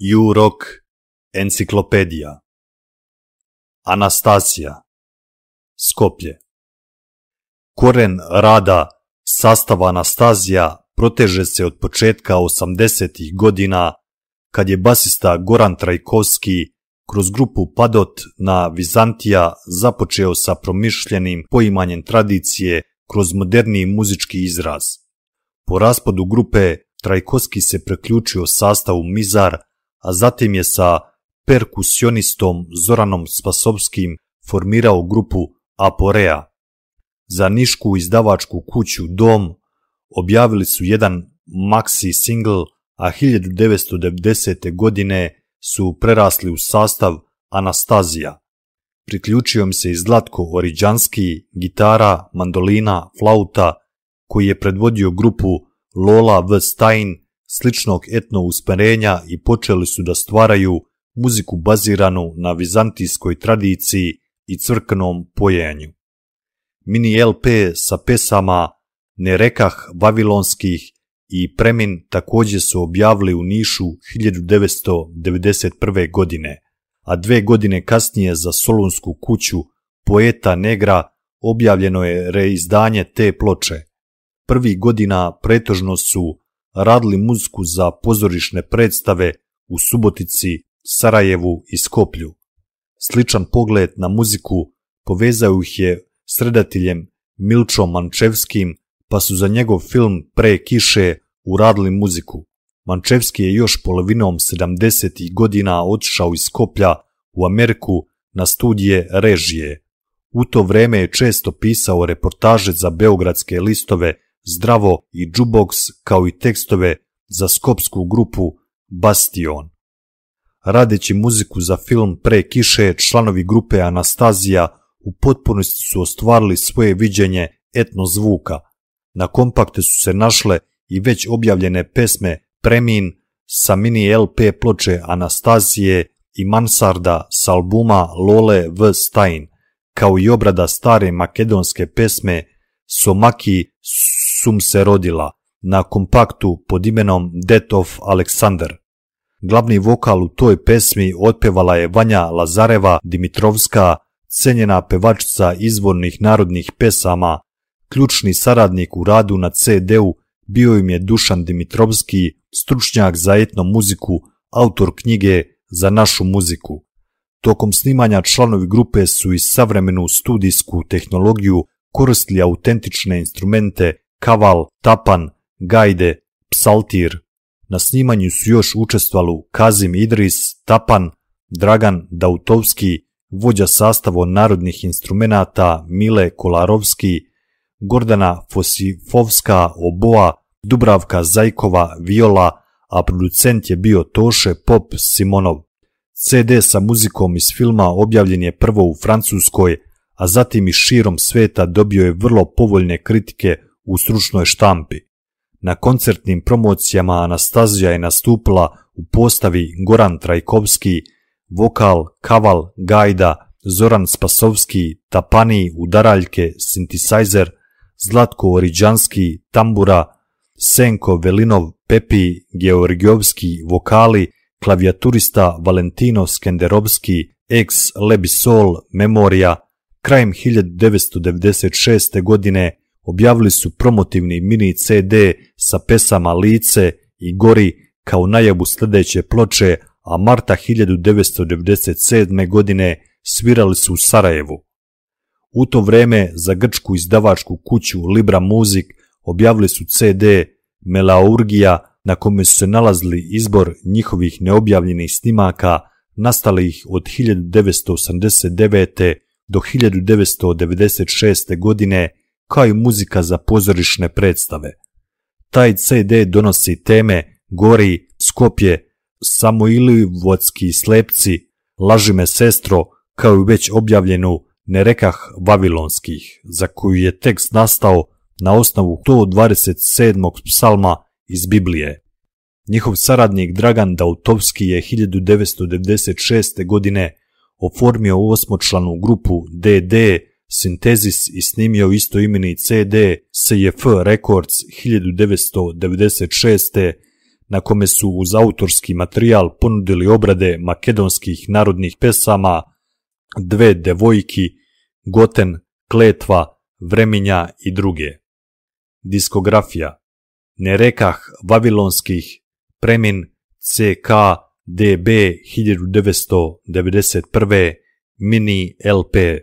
Jurok Enciklopedija Anastasija Skoplje Koren rada sastava anastazija proteže se od početka 80-ih godina kad je basista Goran Trajkovski kroz grupu Padot na Vizantija započeo sa promišljenim poimanjem tradicije kroz moderni muzički izraz. Po raspadu grupe Trajkovski se preključio sastavu Mizar a zatim je sa perkusionistom Zoranom Spasovskim formirao grupu Aporea. Za nišku izdavačku kuću Dom objavili su jedan maxi single, a 1990. godine su prerasli u sastav Anastazija. Priključio mi se i Zlatko Oriđanski, gitara, mandolina, flauta, koji je predvodio grupu Lola V. Stein sličnog etno usperenja i počeli su da stvaraju muziku baziranu na vizantijskoj tradiciji i crknom pojenju. Mini LP sa pesama Ne rekah vavilonskih i Premin također su objavili u Nišu 1991. godine, a dve godine kasnije za Solunsku kuću poeta Negra objavljeno je reizdanje te ploče. Prvi godina pretožno su radili muziku za pozorišne predstave u Subotici, Sarajevu i Skoplju. Sličan pogled na muziku povezao ih je s redateljem Milčom Mančevskim, pa su za njegov film Pre kiše uradili muziku. Mančevski je još polovinom 70. godina otišao iz Skoplja u Ameriku na studije režije. U to vreme je često pisao reportaže za beogradske listove Zdravo i Džuboks kao i tekstove za skopsku grupu Bastion. Radeći muziku za film Pre kiše, članovi grupe Anastazija u potpunosti su ostvarili svoje viđenje etno zvuka. Na kompakte su se našle i već objavljene pesme Premin sa mini LP ploče Anastazije i Mansarda s albuma Lole V. Stein, kao i obrada stare makedonske pesme Somaki Sum se rodila na kompaktu pod imenom Death of Alexander. Glavni vokal u toj pesmi otpevala je Vanja Lazareva Dimitrovska, cenjena pevačica izvornih narodnih pesama, ključni saradnik u radu na CD-u bio im je Dušan Dimitrovski, stručnjak za etno muziku, autor knjige Za našu muziku. Tokom snimanja članovi grupe su i savremenu studijsku tehnologiju koristili autentične instrumente kaval, tapan, gajde, psaltir. Na snimanju su još učestvalu Kazim Idris, Tapan, Dragan Dautovski, vođa sastavo narodnih instrumentata Mile Kolarovski, Gordana Fosifovska oboa, Dubravka Zajkova viola, a producent je bio Toše Pop Simonov. CD sa muzikom iz filma objavljen je prvo u Francuskoj, a zatim i širom sveta dobio je vrlo povoljne kritike u stručnoj štampi. Na koncertnim promocijama Anastazija je nastupila u postavi Goran Trajkovski, vokal Kaval Gajda, Zoran Spasovski, Tapani, Udaraljke, Sintisajzer, Zlatko Oriđanski, Tambura, Senko Velinov, Pepi, Georgijovski, Vokali, klavijaturista Valentino Skenderovski, ex Lebisol, Memoria, krajem 1996. godine objavili su promotivni mini CD sa pesama Lice i Gori kao najavu sljedeće ploče, a marta 1997. godine svirali su u Sarajevu. U to vreme za grčku izdavačku kuću Libra Music objavili su CD Melaurgija na kome su se nalazili izbor njihovih neobjavljenih snimaka nastalih od 1989. do 1996. godine kao i muzika za pozorišne predstave. Taj CD donosi teme Gori, Skopje, Samoilivotski slepci, Laži me sestro, kao i već objavljenu Nerekah Vavilonskih, za koju je tekst nastao na osnovu 127. psalma iz Biblije. Njihov saradnik Dragan Dautovski je 1996. godine oformio osmočlanu grupu DD Sintezis i snimio imeni CD CF Records 1996. na kome su uz autorski materijal ponudili obrade makedonskih narodnih pesama Dve devojki, Goten, Kletva, Vreminja i druge. Diskografija Nerekah vavilonskih, Premin, CK, DB 1991. Mini LP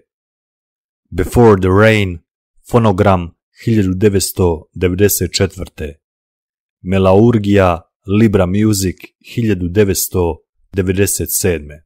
Before the Rain, fonogram 1994. Melaurgija, Libra Music 1997.